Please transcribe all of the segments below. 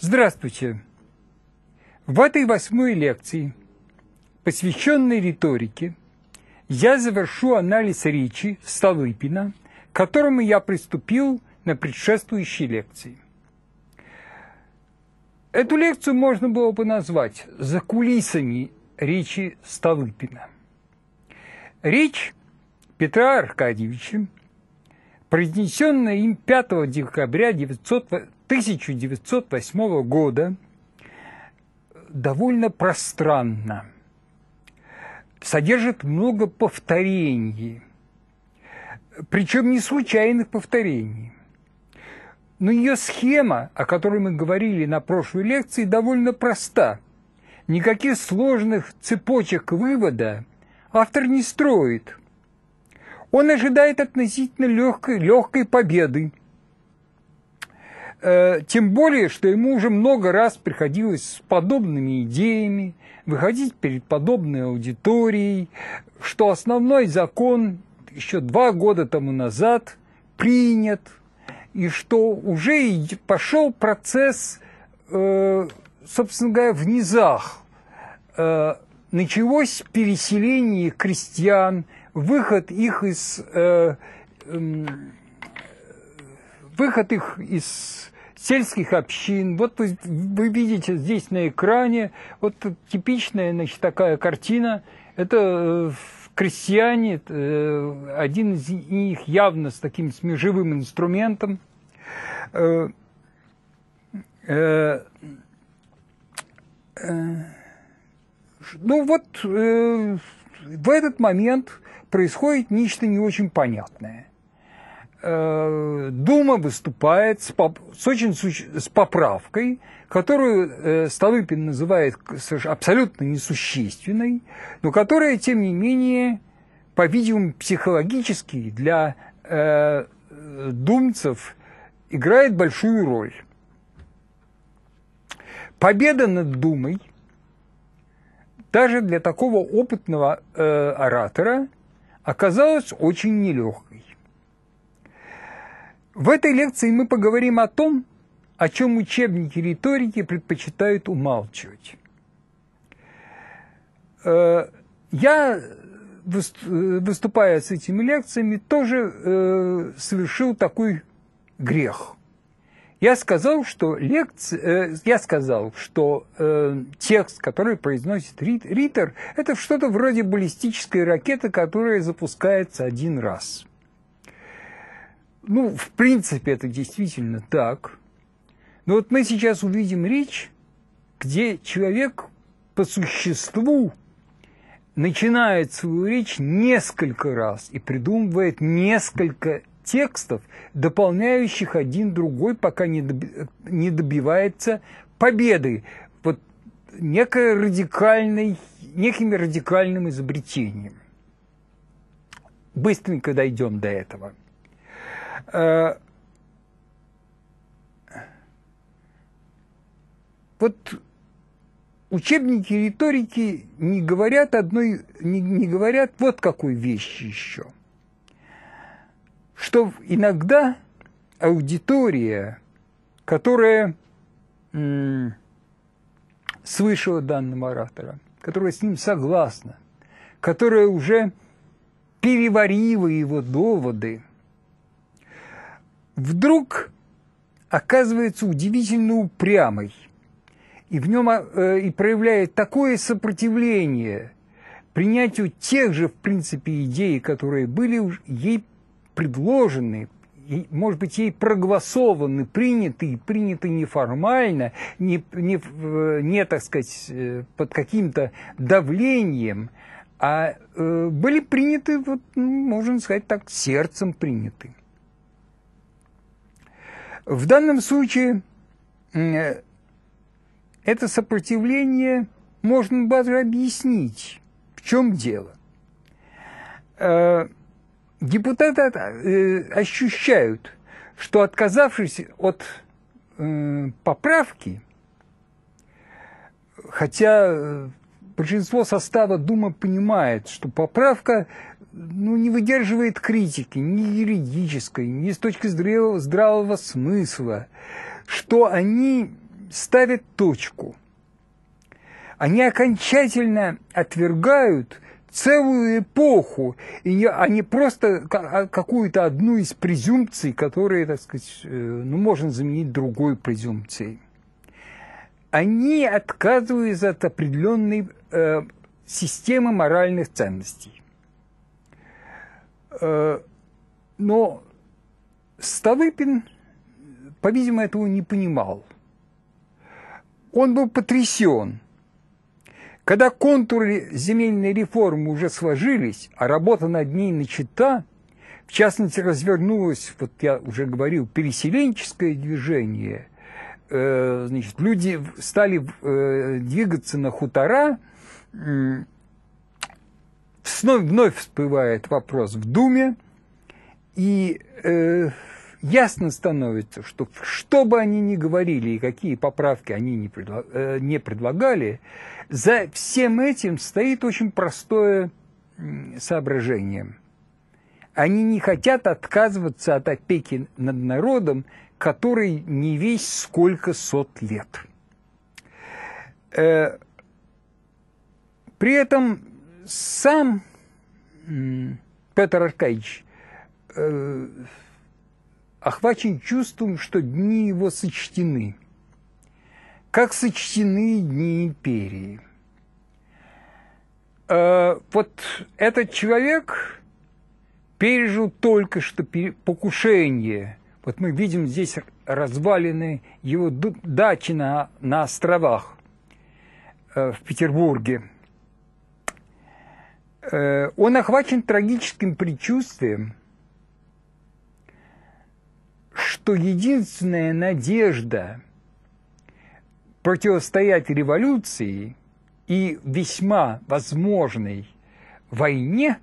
Здравствуйте! В этой восьмой лекции, посвященной риторике, я завершу анализ речи Столыпина, к которому я приступил на предшествующей лекции. Эту лекцию можно было бы назвать «За кулисами речи Столыпина». Речь Петра Аркадьевича, произнесенная им 5 декабря 1900 1908 года довольно пространно, содержит много повторений, причем не случайных повторений. Но ее схема, о которой мы говорили на прошлой лекции, довольно проста. Никаких сложных цепочек вывода автор не строит. Он ожидает относительно легкой, легкой победы, Э, тем более, что ему уже много раз приходилось с подобными идеями выходить перед подобной аудиторией, что основной закон еще два года тому назад принят, и что уже пошел процесс, э, собственно говоря, в низах. Э, началось переселение крестьян, выход их из эм, выход их из сельских общин. Вот вы, вы видите здесь на экране, вот типичная значит, такая картина. Это э, крестьяне, э, один из них явно с таким смежевым инструментом. Э, ну вот в этот момент происходит нечто не очень понятное. Э, Дума выступает с, поп с очень с поправкой, которую э, Столыпин называет абсолютно несущественной, но которая, тем не менее, по-видимому, психологически для э, думцев играет большую роль. Победа над Думой даже для такого опытного э, оратора оказалась очень нелегкой. В этой лекции мы поговорим о том, о чем учебники риторики предпочитают умалчивать. Э, я, выступая с этими лекциями, тоже э, совершил такой грех. Я сказал, что, лекция, э, я сказал, что текст, который произносит ритор, это что-то вроде баллистической ракеты, которая запускается один раз. Ну, в принципе, это действительно так. Но вот мы сейчас увидим речь, где человек по существу начинает свою речь несколько раз и придумывает несколько текстов, дополняющих один другой, пока не, добивается победы. Вот некой радикальной, неким радикальным изобретением. Быстренько дойдем до этого. Вот учебники риторики не говорят одной, не, не говорят вот какой вещи еще, что иногда аудитория, которая м- слышала данного оратора, которая с ним согласна, которая уже переварила его доводы, вдруг оказывается удивительно упрямой и в нем э, и проявляет такое сопротивление принятию тех же, в принципе, идей, которые были ей предложены, и, может быть, ей проголосованы, приняты, и приняты неформально, не, не, э, не так сказать, э, под каким-то давлением, а э, были приняты, вот, можно сказать так, сердцем приняты. В данном случае э, это сопротивление можно даже объяснить, в чем дело. Э, депутаты э, ощущают, что отказавшись от поправки, хотя большинство состава Думы понимает, что поправка ну, не выдерживает критики ни юридической, ни с точки зрения здравого смысла, что они ставят точку. Они окончательно отвергают целую эпоху, и они просто а, какую-то одну из презумпций, которые, так сказать, э, ну, можно заменить другой презумпцией. Они отказываются от определенной э, системы моральных ценностей. Э, но Столыпин, по-видимому, этого не понимал. Он был потрясен. Когда контуры земельной реформы уже сложились, а работа над ней начата, в частности, развернулось, вот я уже говорил, переселенческое движение. Э, значит, люди стали э, двигаться на хутора, Снова вновь всплывает вопрос в Думе, и э, ясно становится, что что бы они ни говорили и какие поправки они не, предло, э, не предлагали, за всем этим стоит очень простое соображение. Они не хотят отказываться от опеки над народом, который не весь сколько сот лет. Э, при этом сам Петр Аркадьевич э, охвачен чувством, что дни его сочтены, как сочтены дни империи. Э, вот этот человек пережил только что покушение. Вот мы видим здесь развалины его дачи на, на островах э, в Петербурге – Э, он охвачен трагическим предчувствием, что единственная надежда противостоять революции и весьма возможной войне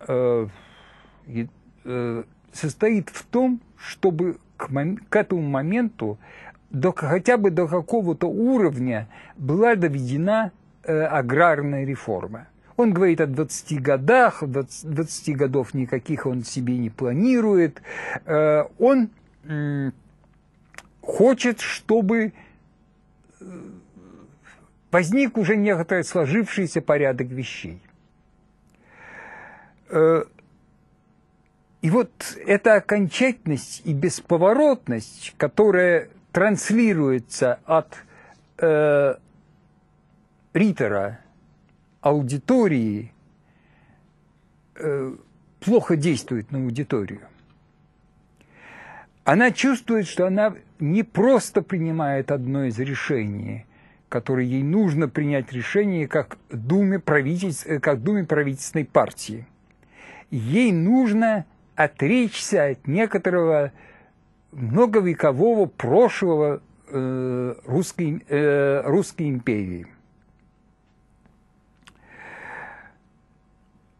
э, э, состоит в том, чтобы к, мом- к этому моменту до, хотя бы до какого-то уровня была доведена э, аграрной реформы. Он говорит о 20 годах, 20, годов никаких он себе не планирует. Э, он хочет, чтобы э, возник уже некоторый сложившийся порядок вещей. Э, и вот эта окончательность и бесповоротность, которая транслируется от ритора, аудитории, э, плохо действует на аудиторию. Она чувствует, что она не просто принимает одно из решений, которое ей нужно принять решение как думе, правитель, э, как думе правительственной партии. Ей нужно отречься от некоторого многовекового прошлого э, русской, э, русской империи –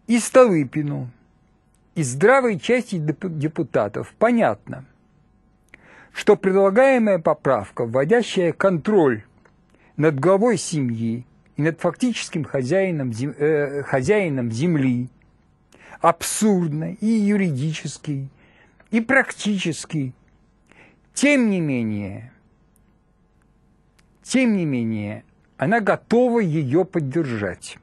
и Столыпину, и здравой части депутатов понятно, что предлагаемая поправка, вводящая контроль над главой семьи и над фактическим хозяином, зем... э, хозяином земли, абсурдна и юридически, и практически. Тем не менее, тем не менее, она готова ее поддержать.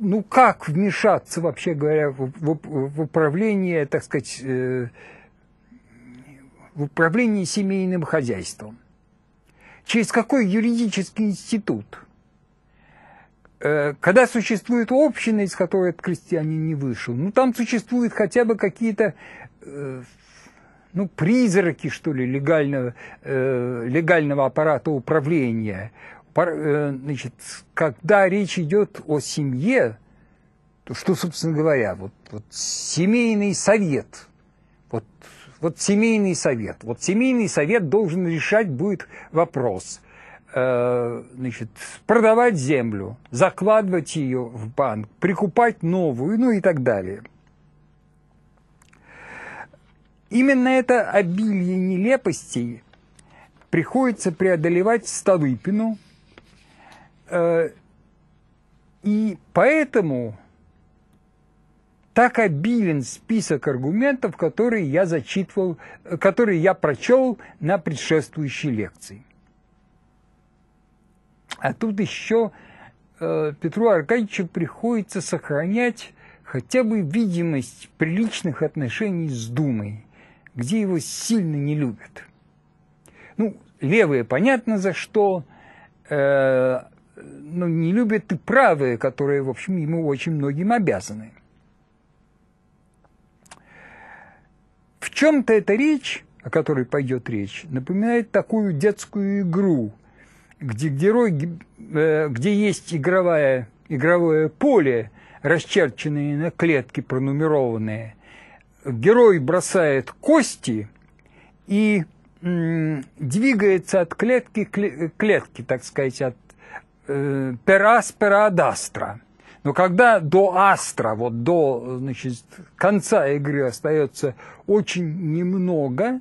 ну как вмешаться, вообще говоря, в, в, в управление, так сказать, э, в управление семейным хозяйством? Через какой юридический институт? Э, когда существует община, из которой этот крестьянин не вышел, ну там существуют хотя бы какие-то э, ну, призраки, что ли, легального, э, легального аппарата управления. Э, значит, когда речь идет о семье, то что, собственно говоря, вот, вот семейный совет, вот, вот семейный совет, вот семейный совет должен решать будет вопрос, э, значит, продавать землю, закладывать ее в банк, прикупать новую, ну и так далее. Именно это обилие нелепостей приходится преодолевать Столыпину – Э, и поэтому так обилен список аргументов, которые я зачитывал, э, которые я прочел на предшествующей лекции. А тут еще э, Петру Аркадьевичу приходится сохранять хотя бы видимость приличных отношений с Думой, где его сильно не любят. Ну, левые понятно за что, э, ну, не любят и правые, которые, в общем, ему очень многим обязаны. В чем-то эта речь, о которой пойдет речь, напоминает такую детскую игру, где герой, э, где есть игровое игровое поле, расчерченные на клетки, пронумерованные. Герой бросает кости и двигается от клетки к клетке, так сказать, от э, перас астра, Но когда до астра, вот до значит, конца игры остается очень немного,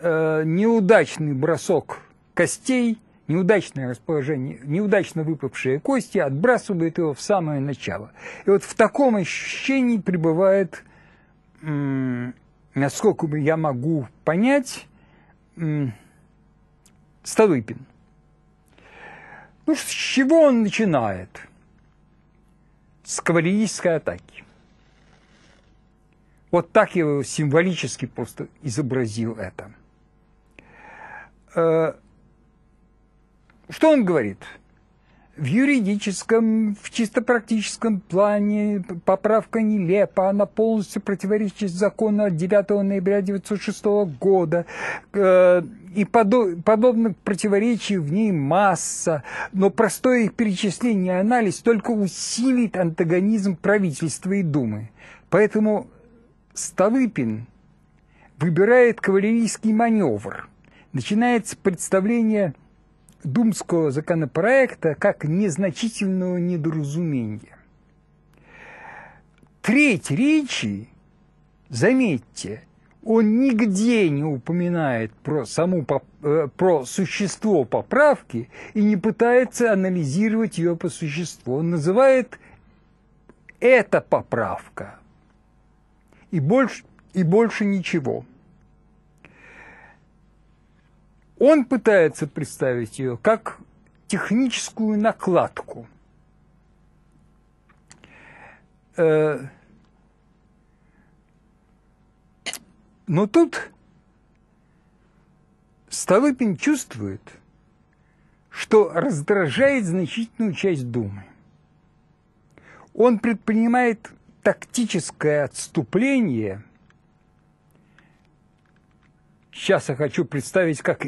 э, неудачный бросок костей, неудачное расположение, неудачно выпавшие кости отбрасывает его в самое начало. И вот в таком ощущении пребывает, э, насколько я могу понять, э, Столыпин. Ну, с чего он начинает? С кавалерийской атаки. Вот так я символически просто изобразил это. Э, что он говорит? в юридическом, в чисто практическом плане поправка нелепа, она полностью противоречит закону от 9 ноября 1906 года, э, и подобных противоречий в ней масса, но простое их перечисление и анализ только усилит антагонизм правительства и Думы. Поэтому Столыпин выбирает кавалерийский маневр. Начинается представление думского законопроекта как незначительного недоразумения. Треть речи, заметьте, он нигде не упоминает про, саму, э, про существо поправки и не пытается анализировать ее по существу. Он называет «это поправка» и больше, и больше ничего – он пытается представить ее как техническую накладку. Э, но тут Столыпин чувствует, что раздражает значительную часть Думы. Он предпринимает тактическое отступление Сейчас я хочу представить, как,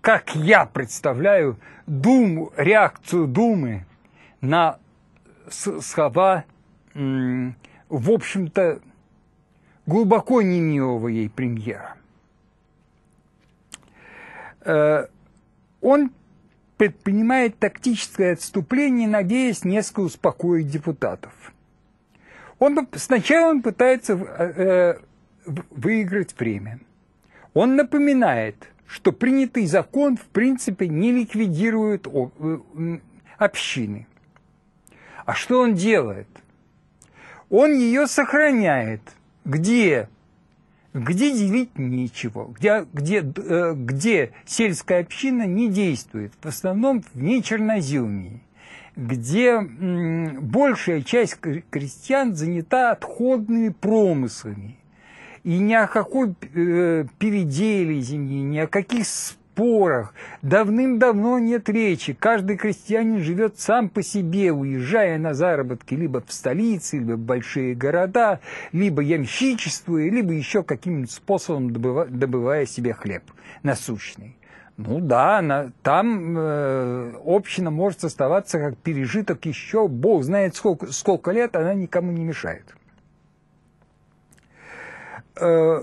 как я представляю Думу, реакцию Думы на слова, в общем-то, глубоко не милого ей премьера. Э, он предпринимает тактическое отступление, надеясь несколько успокоить депутатов. Он, сначала он пытается э, выиграть время – он напоминает, что принятый закон в принципе не ликвидирует э, общины. А что он делает? Он ее сохраняет. Где? Где делить нечего, где, где, э, где сельская община не действует, в основном вне Черноземии где большая часть крестьян занята отходными промыслами. И ни о какой э, переделизине, ни о каких спорах давным-давно нет речи. Каждый крестьянин живет сам по себе, уезжая на заработки либо в столицы, либо в большие города, либо ямщичествуя, либо еще каким-нибудь способом добыва, добывая себе хлеб насущный. Ну да, она, там э, община может оставаться как пережиток еще, бог знает сколько, сколько лет, она никому не мешает. Э,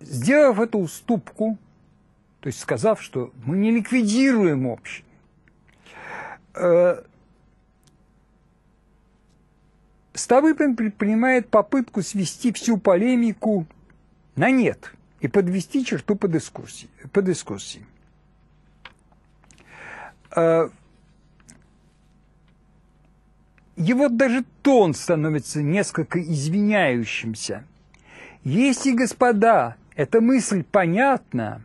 сделав эту уступку, то есть сказав, что мы не ликвидируем общее, э, Столыпин предпринимает попытку свести всю полемику на нет и подвести черту под дискуссии. По э, дискуссии. Его даже тон становится несколько извиняющимся – если, господа, эта мысль понятна,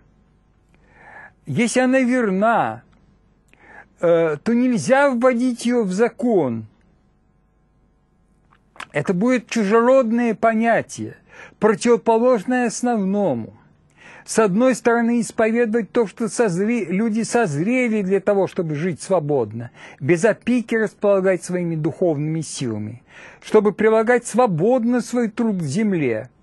если она верна, э, то нельзя вводить ее в закон. Это будет чужеродное понятие, противоположное основному. С одной стороны, исповедовать то, что созре... люди созрели для того, чтобы жить свободно, без опеки располагать своими духовными силами, чтобы прилагать свободно свой труд к земле –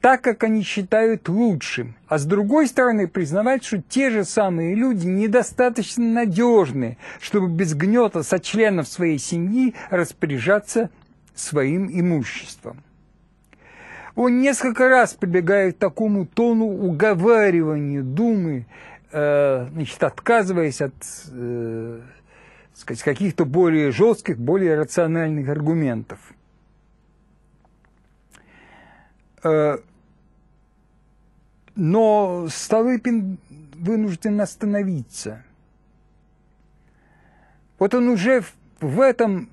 так, как они считают лучшим. А с другой стороны, признавать, что те же самые люди недостаточно надежны, чтобы без гнета со членов своей семьи распоряжаться своим имуществом. Он несколько раз прибегает к такому тону уговаривания Думы, э, значит, отказываясь от э, сказать, каких-то более жестких, более рациональных аргументов – Э, но Столыпин вынужден остановиться. Вот он уже в этом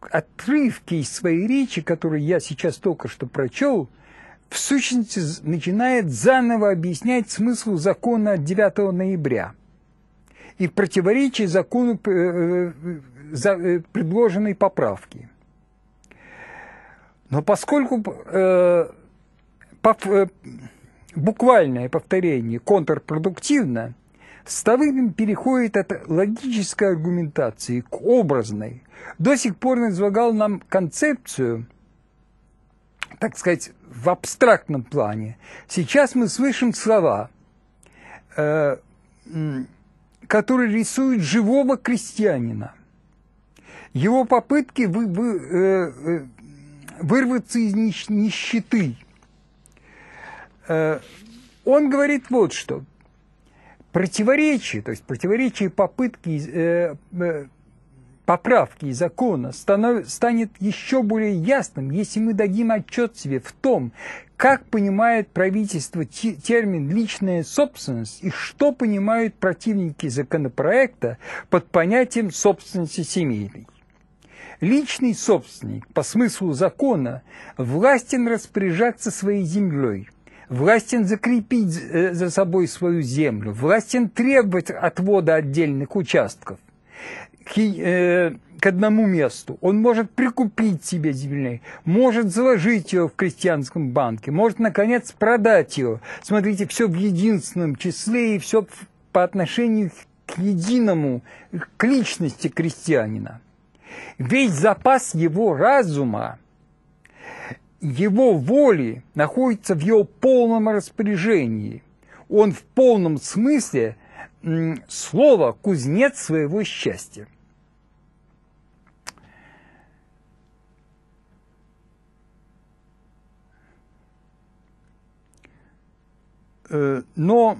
отрывке из своей речи, которую я сейчас только что прочел, в сущности начинает заново объяснять смысл закона 9 ноября и в закону э, э, предложенной поправки – но поскольку э, пов, э, буквальное повторение контрпродуктивно, Столыпин переходит от логической аргументации к образной. До сих пор он излагал нам концепцию, так сказать, в абстрактном плане. Сейчас мы слышим слова, э, которые рисуют живого крестьянина. Его попытки вы, вы, э, э вырваться из нищеты. Э, он говорит вот что. Противоречие, то есть противоречие попытки э, э, поправки закона станов, станет еще более ясным, если мы дадим отчет себе в том, как понимает правительство термин «личная собственность» и что понимают противники законопроекта под понятием собственности семейной. Личный собственник по смыслу закона властен распоряжаться своей землей, властен закрепить э, за собой свою землю, властен требовать отвода отдельных участков к, э, одному месту. Он может прикупить себе земли, может заложить ее в крестьянском банке, может, наконец, продать ее. Смотрите, все в единственном числе и все по отношению к единому, к личности крестьянина. Весь запас его разума, его воли находится в его полном распоряжении. Он в полном смысле слова «кузнец своего счастья». Э, но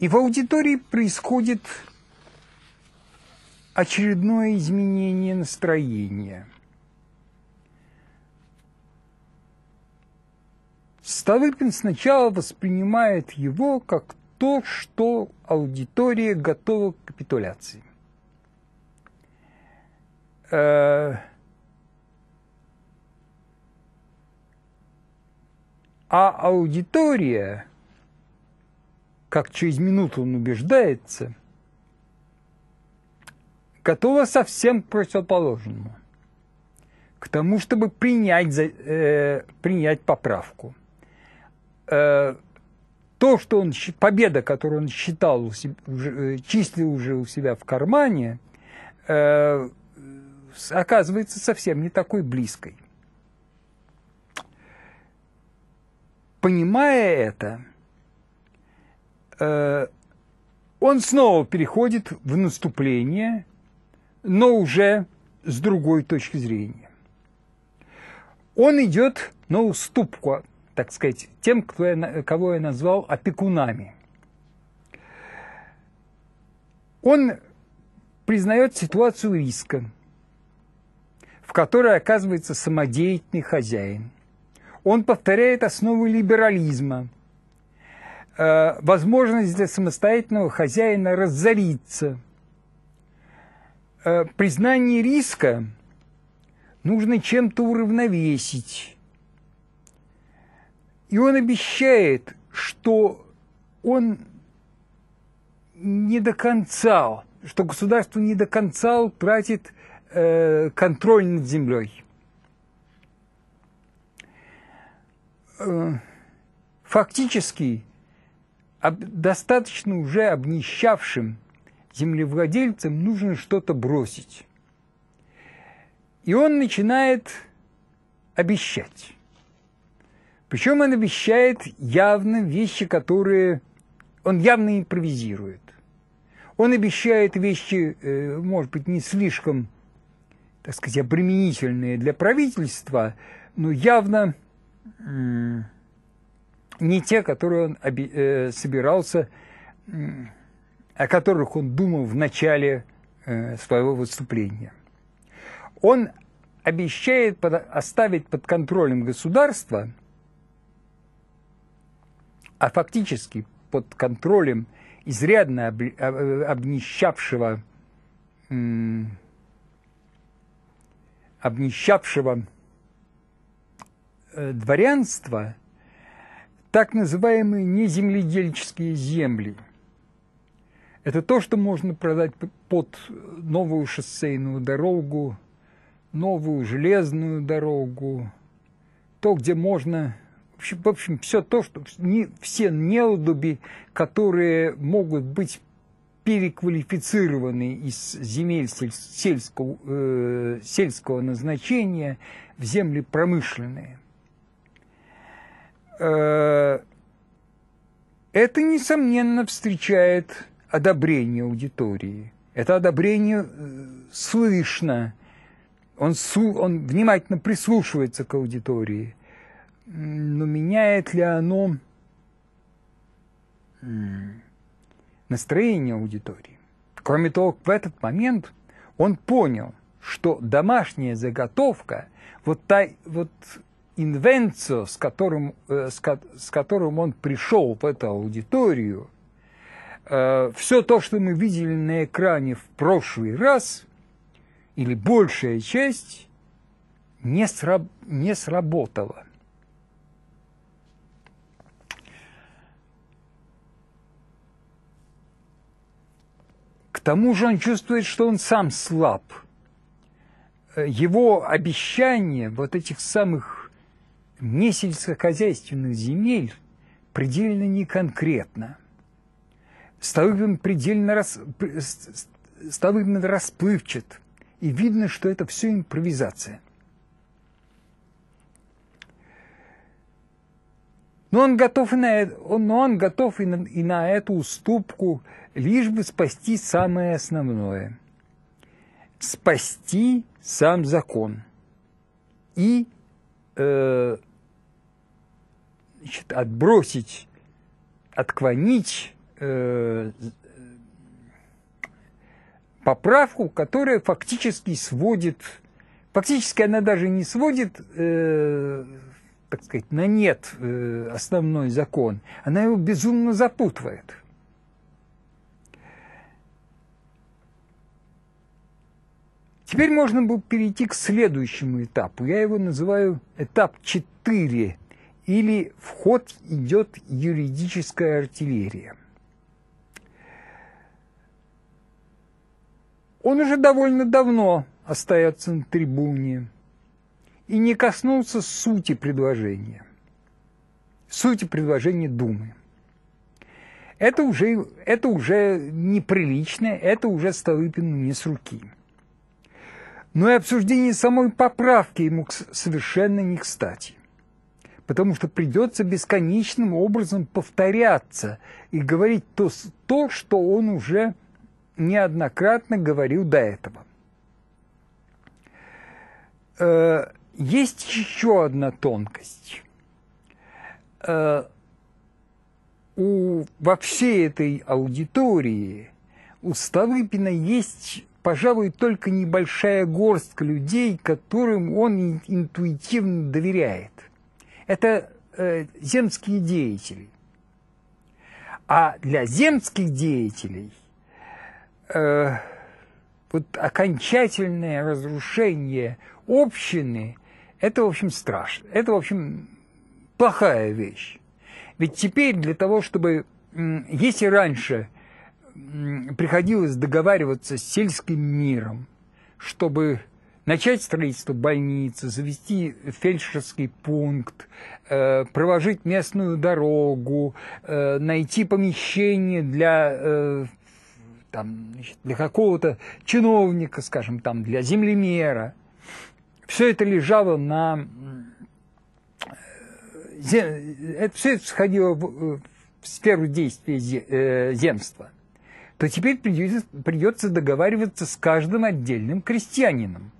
И в аудитории происходит очередное изменение настроения. Столыпин сначала воспринимает его как то, что аудитория готова к капитуляции. Э, а аудитория как через минуту он убеждается, готова совсем к противоположному, к тому, чтобы принять, э, принять поправку. Э, то, что он, победа, которую он считал, у э, числил уже у себя в кармане, э, оказывается совсем не такой близкой. Понимая это, Э, он снова переходит в наступление, но уже с другой точки зрения. Он идет на уступку, так сказать, тем, кто я, кого я назвал опекунами. Он признает ситуацию риска, в которой оказывается самодеятельный хозяин. Он повторяет основы либерализма – Э, возможность для самостоятельного хозяина разориться. Э, признание риска нужно чем-то уравновесить. И он обещает, что он не до конца, что государство не до конца утратит э, контроль над землей. Э, фактически достаточно уже обнищавшим землевладельцам нужно что-то бросить. И он начинает обещать. Причем он обещает явно вещи, которые он явно импровизирует. Он обещает вещи, э, может быть, не слишком, так сказать, обременительные для правительства, но явно не те, которые он оби- э, собирался, о которых он думал в начале э, своего выступления. Он обещает под, оставить под контролем государства, а фактически под контролем изрядно об, э, обнищавшего, обнищавшего дворянства, так называемые неземледельческие земли. Это то, что можно продать под новую шоссейную дорогу, новую железную дорогу, то, где можно... В общем, все то, что... все неудоби, которые могут быть переквалифицированы из земель сельского, э, сельского назначения в земли промышленные. Э, это, несомненно, встречает одобрение аудитории. Это одобрение э, слышно. Он, он внимательно прислушивается к аудитории. Но меняет ли оно настроение аудитории? Кроме того, в этот момент он понял, что домашняя заготовка, вот, та, вот инвенцию, с которым, э, с, с которым он пришел в эту аудиторию, э, все то, что мы видели на экране в прошлый раз, или большая часть, не, сраб не сработала. К тому же он чувствует, что он сам слаб. Э, его обещание вот этих самых не сельскохозяйственных земель предельно неконкретно. Столыпин предельно рас... Столыпин расплывчат, и видно, что это все импровизация. Но он готов и на, э, он, но он готов и на, и на эту уступку, лишь бы спасти самое основное. Спасти сам закон и э, значит, отбросить, отклонить э, поправку, которая фактически сводит, фактически она даже не сводит, э, так сказать, на нет э, основной закон, она его безумно запутывает. Теперь можно было перейти к следующему этапу. Я его называю этап 4 или в ход идет юридическая артиллерия. Он уже довольно давно остается на трибуне и не коснулся сути предложения, сути предложения Думы. Это уже, это уже неприлично, это уже Столыпину не с руки. Но и обсуждение самой поправки ему совершенно не кстати потому что придется бесконечным образом повторяться и говорить то, то что он уже неоднократно говорил до этого. Э, есть еще одна тонкость. Э, у, во всей этой аудитории у Столыпина есть, пожалуй, только небольшая горстка людей, которым он интуитивно доверяет – это э, земские деятели. А для земских деятелей э, вот окончательное разрушение общины – это, в общем, страшно. Это, в общем, плохая вещь. Ведь теперь для того, чтобы… Если раньше приходилось договариваться с сельским миром, чтобы начать строительство больницы, завести фельдшерский пункт, э, проложить местную дорогу, э, найти помещение для э, там, для какого-то чиновника, скажем, там, для землемера. Все это лежало на... Это все это сходило в, в сферу действия земства то теперь придется договариваться с каждым отдельным крестьянином.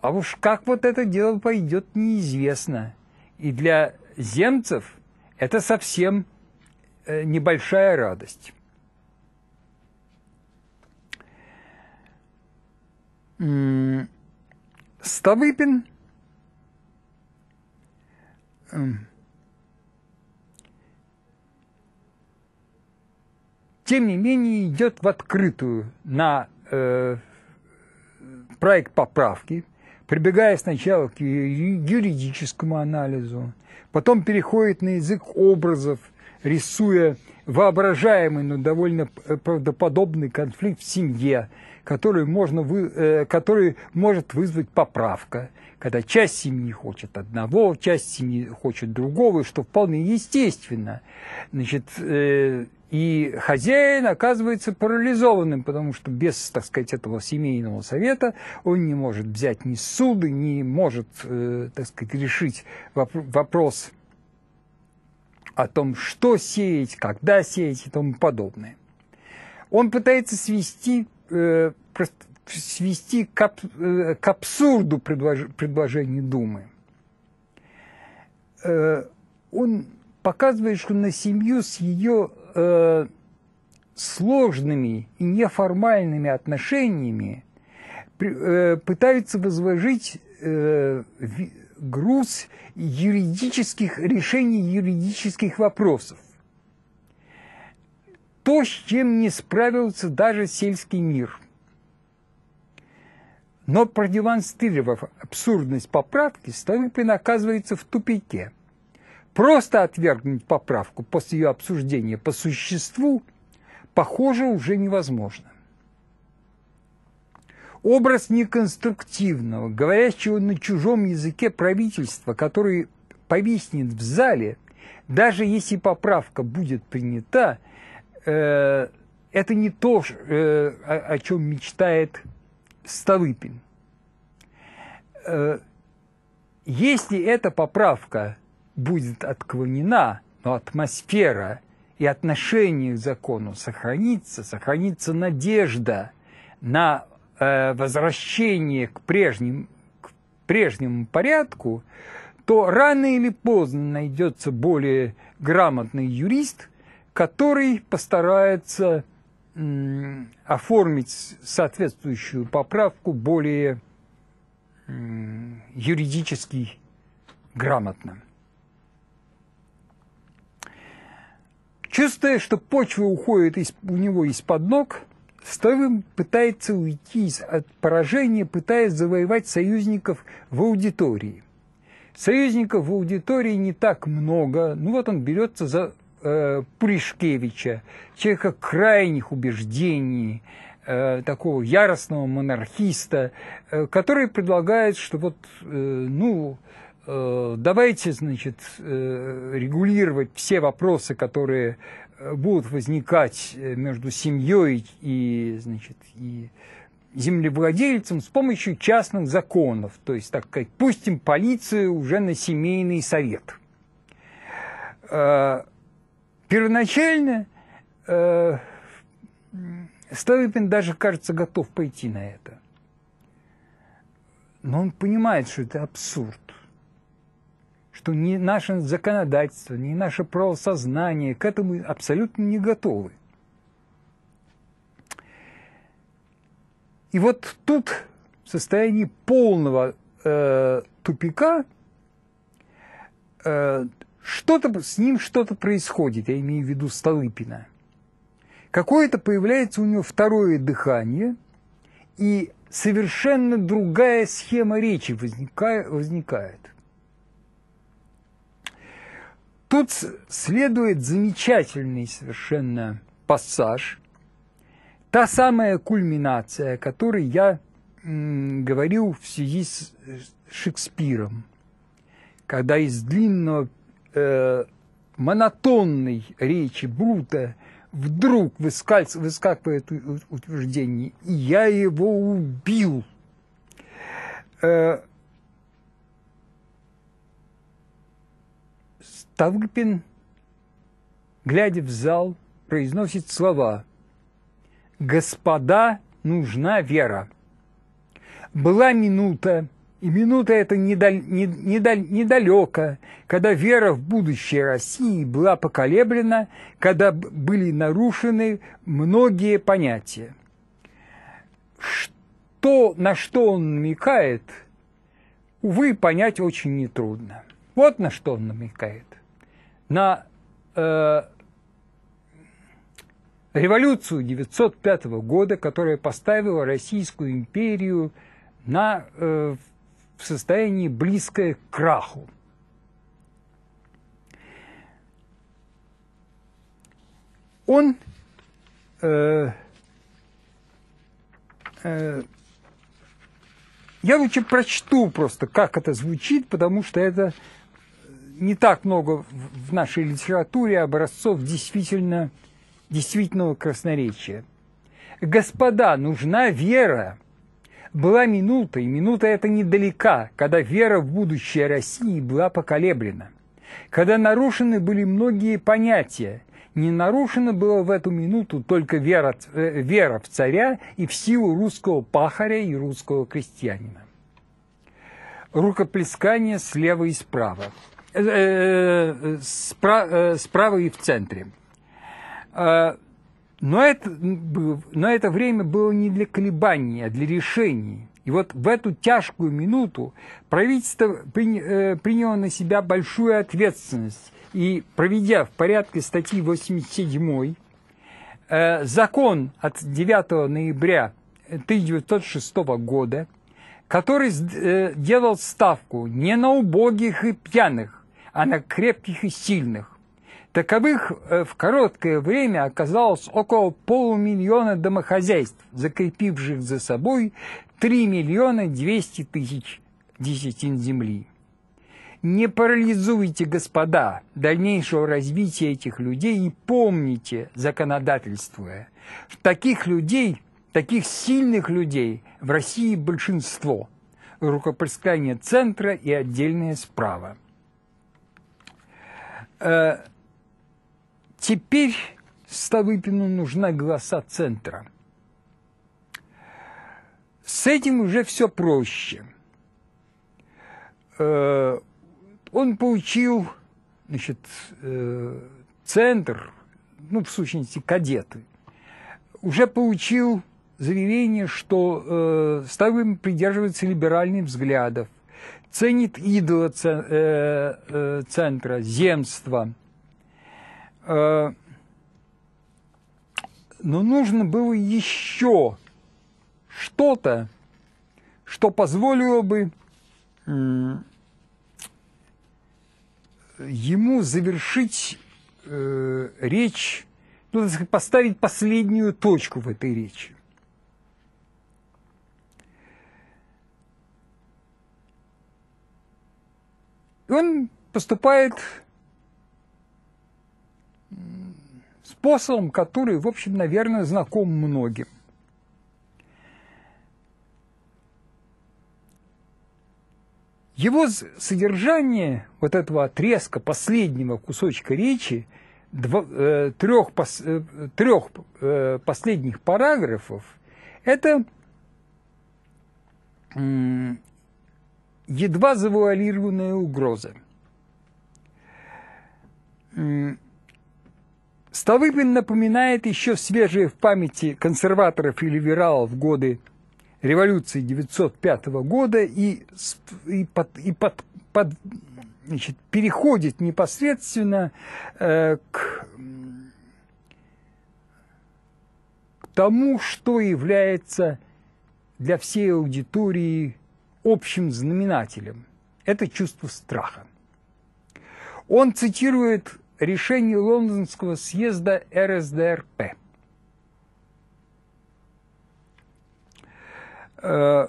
А уж как вот это дело пойдет, неизвестно. И для земцев это совсем э, небольшая радость. Ставыпин, эм, тем не менее идет в открытую на э, проект поправки прибегая сначала к юридическому анализу, потом переходит на язык образов, рисуя воображаемый, но довольно э, правдоподобный конфликт в семье, который, можно вы, э, который может вызвать поправка, когда часть семьи хочет одного, часть семьи хочет другого, что вполне естественно. Значит, э, и хозяин оказывается парализованным, потому что без, так сказать, этого семейного совета он не может взять ни суды, не может, э, так сказать, решить вопрос о том, что сеять, когда сеять и тому подобное. Он пытается свести, э, свести к, ап, э, к абсурду предлож, предложение Думы. Э, он показываешь на семью с ее э, сложными и неформальными отношениями, при, э, пытаются возложить э, груз юридических решений юридических вопросов. То, с чем не справился даже сельский мир. Но продемонстрировав абсурдность поправки, Столыпин оказывается в тупике – Просто отвергнуть поправку после ее обсуждения по существу, похоже, уже невозможно. Образ неконструктивного, говорящего на чужом языке правительства, который повиснет в зале, даже если поправка будет принята, э, это не то, э, о, о чем мечтает Столыпин. Э, если эта поправка будет отклонена, но атмосфера и отношение к закону сохранится, сохранится надежда на э, возвращение к, прежним, к прежнему порядку, то рано или поздно найдется более грамотный юрист, который постарается оформить соответствующую поправку более юридически грамотно. Чувствуя, что почва уходит из, у него из-под ног, Стойлин пытается уйти от поражения, пытаясь завоевать союзников в аудитории. Союзников в аудитории не так много. Ну вот он берется за э, Пуришкевича, человека крайних убеждений, э, такого яростного монархиста, э, который предлагает, что вот, э, ну, Э, давайте, значит, э, регулировать все вопросы, которые э, будут возникать между семьей и, значит, и землевладельцем с помощью частных законов. То есть, так сказать, пустим полицию уже на семейный совет. Первоначально Столыпин даже, кажется, готов пойти на это. Но он понимает, что это абсурд что ни наше законодательство, ни наше правосознание к этому абсолютно не готовы. И вот тут, в состоянии полного э, тупика, э, что-то с ним что-то происходит, я имею в виду Столыпина. Какое-то появляется у него второе дыхание, и совершенно другая схема речи возника, возникает. Тут следует замечательный совершенно пассаж, та самая кульминация, о которой я говорил в связи с Шекспиром, когда из длинного э, монотонной речи Брута вдруг выскакивает утверждение «я его убил». Э, Тавгпин, глядя в зал, произносит слова «Господа, нужна вера». Была минута, и минута эта недалека, когда вера в будущее России была поколеблена, когда были нарушены многие понятия. То, на что он намекает, увы, понять очень нетрудно. Вот на что он намекает на э, революцию 905 года, которая поставила Российскую империю на, э, в состоянии близкое к краху. Он э, э, я лучше прочту просто, как это звучит, потому что это не так много в нашей литературе образцов действительно, действительного красноречия. Господа, нужна вера. Была минута, и минута эта недалека, когда вера в будущее России была поколеблена, когда нарушены были многие понятия, не нарушена была в эту минуту только вера, э, вера в царя и в силу русского пахаря и русского крестьянина. Рукоплескание слева и справа. Э, э, спра, э, справа и в центре. А, но это, но это время было не для колебаний, а для решений. И вот в эту тяжкую минуту правительство э, приняло на себя большую ответственность и, проведя в порядке статьи 87 закон от 9 ноября 1906 года, который делал ставку не на убогих и пьяных, а на крепких и сильных. Таковых э, в короткое время оказалось около полумиллиона домохозяйств, закрепивших за собой 3 миллиона 200 тысяч десятин земли. Не парализуйте, господа, дальнейшего развития этих людей и помните, законодательствуя, в таких людей, таких сильных людей в России большинство, рукополискание центра и отдельное справа. Э, теперь Столыпину нужна голоса центра. С этим уже все проще. Э, он получил значит, э, центр, ну, в сущности, кадеты, уже получил заявление, что э, Столыпин придерживается либеральных взглядов, ценит идола э, э, центра, земства. Э, но нужно было еще что-то, что позволило бы ему завершить речь, ну, так сказать, поставить последнюю точку в этой речи. он поступает способом, который, в общем, наверное, знаком многим. Его содержание вот этого отрезка последнего кусочка речи, трех, э, трех э, э, последних параграфов, это едва завуалированная угроза. Столыпин напоминает еще свежие в памяти консерваторов и либералов годы революции 905 года и, и, под, и под, под, значит, переходит непосредственно э, к, к тому, что является для всей аудитории общим знаменателем. Это чувство страха. Он цитирует решение Лондонского съезда РСДРП. Э,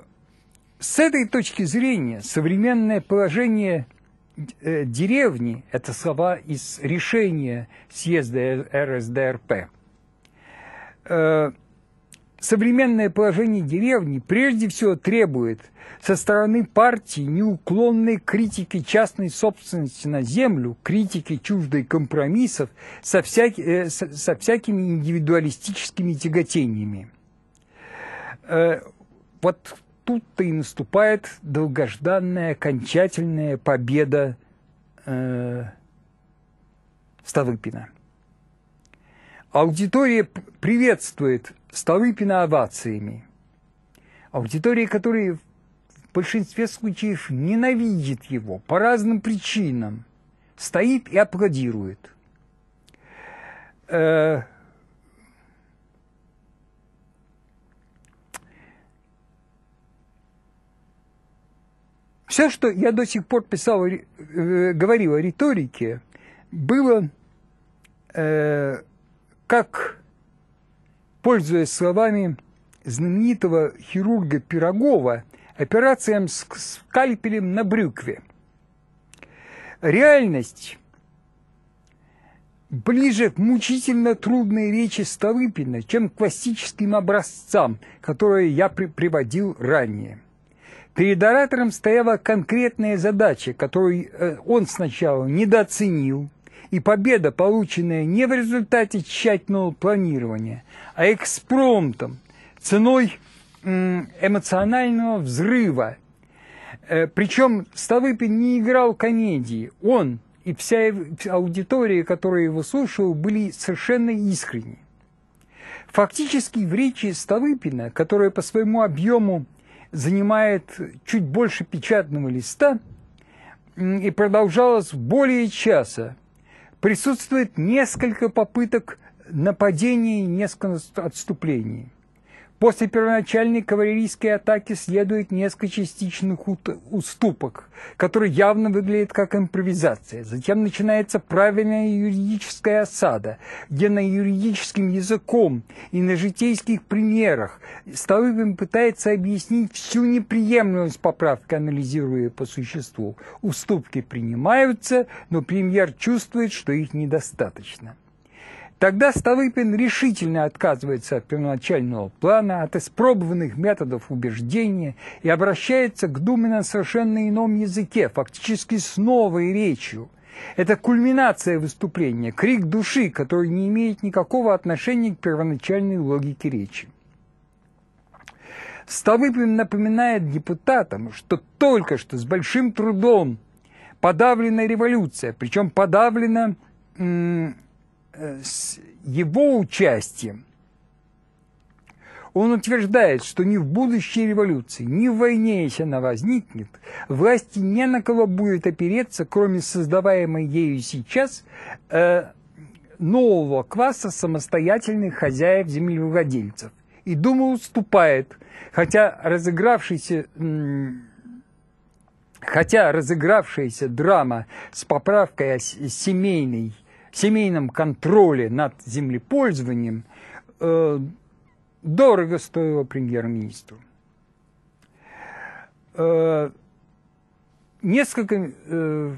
с этой точки зрения современное положение э, деревни – это слова из решения съезда РСДРП э, – современное положение деревни прежде всего требует со стороны партии неуклонной критики частной собственности на землю, критики чуждой компромиссов со, всяки, э, со, со всякими индивидуалистическими тяготениями. Э, вот тут-то и наступает долгожданная окончательная победа э, Ставыпина. Аудитория приветствует Столыпина овациями. Аудитория, которая в большинстве случаев ненавидит его по разным причинам, стоит и аплодирует. Э, Все, что я до сих пор писал, э, говорил о риторике, было э, как Пользуясь словами знаменитого хирурга Пирогова, операциям с скальпелем на брюкве. Реальность ближе к мучительно трудной речи Столыпина, чем к классическим образцам, которые я при приводил ранее. Перед оратором стояла конкретная задача, которую э, он сначала недооценил, и победа, полученная не в результате тщательного планирования, а экспромтом, ценой эмоционального взрыва. Э, Причем Столыпин не играл комедии, он и вся аудитория, которая его слушала, были совершенно искренни. Фактически в речи Столыпина, которая по своему объему занимает чуть больше печатного листа и продолжалась более часа, присутствует несколько попыток нападений, несколько отступлений. После первоначальной кавалерийской атаки следует несколько частичных уступок, которые явно выглядят как импровизация. Затем начинается правильная юридическая осада, где на юридическим языком и на житейских примерах Столыпин пытается объяснить всю неприемлемость поправки, анализируя по существу. Уступки принимаются, но премьер чувствует, что их недостаточно. Тогда Столыпин решительно отказывается от первоначального плана, от испробованных методов убеждения и обращается к Думе на совершенно ином языке, фактически с новой речью. Это кульминация выступления, крик души, который не имеет никакого отношения к первоначальной логике речи. Столыпин напоминает депутатам, что только что с большим трудом подавлена революция, причем подавлена Э, с его участием, он утверждает, что ни в будущей революции, ни в войне, если она возникнет, власти не на кого будет опереться, кроме создаваемой ею сейчас э, нового класса самостоятельных хозяев-землевладельцев. И Дума уступает, хотя разыгравшийся... Хотя разыгравшаяся драма с поправкой о семейной семейном контроле над землепользованием э, дорого стоило премьер-министру. Э, несколько э,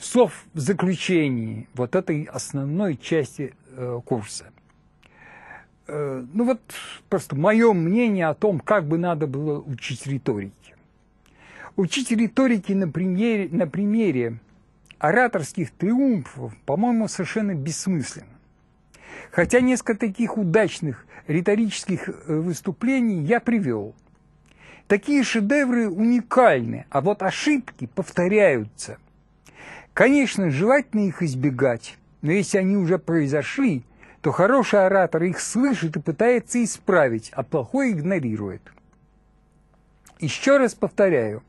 слов в заключении вот этой основной части э, курса. Э, ну вот просто мое мнение о том, как бы надо было учить риторики Учить риторики на примере, на примере ораторских триумфов, по-моему, совершенно бессмысленно. Хотя несколько таких удачных риторических э, выступлений я привел. Такие шедевры уникальны, а вот ошибки повторяются. Конечно, желательно их избегать, но если они уже произошли, то хороший оратор их слышит и пытается исправить, а плохой игнорирует. Еще раз повторяю,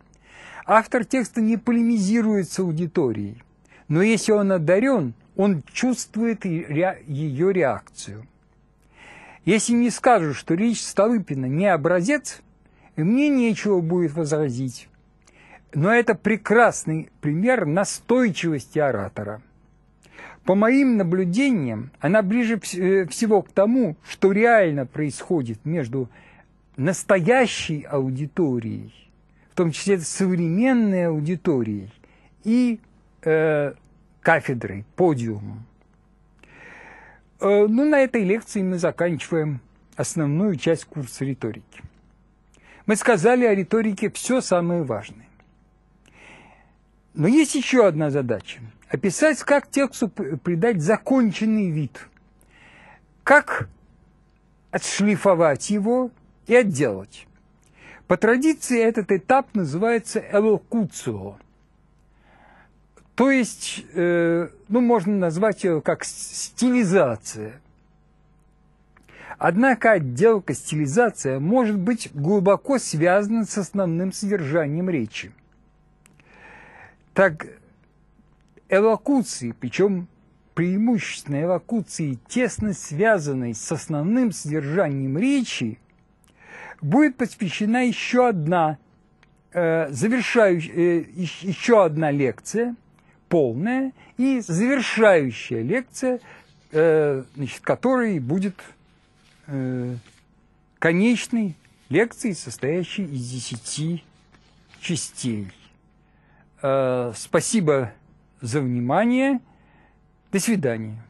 автор текста не полемизирует с аудиторией. Но если он одарен, он чувствует ее реакцию. Если не скажу, что речь Столыпина не образец, мне нечего будет возразить. Но это прекрасный пример настойчивости оратора. По моим наблюдениям, она ближе э, всего к тому, что реально происходит между настоящей аудиторией, в том числе современной аудиторией, и э, кафедрой, подиумом. Э, ну, на этой лекции мы заканчиваем основную часть курса риторики. Мы сказали о риторике все самое важное. Но есть еще одна задача – описать, как тексту придать законченный вид, как отшлифовать его и отделать. По традиции этот этап называется «элокуцио», то есть, э, ну, можно назвать ее как стилизация. Однако отделка стилизация может быть глубоко связана с основным содержанием речи. Так, элокуции, причем преимущественно элокуции, тесно связанной с основным содержанием речи, будет посвящена еще одна, э, завершающая, э, еще одна лекция – полная и завершающая лекция, э, значит, которая будет э, конечной лекцией, состоящей из десяти частей. Э, спасибо за внимание. До свидания.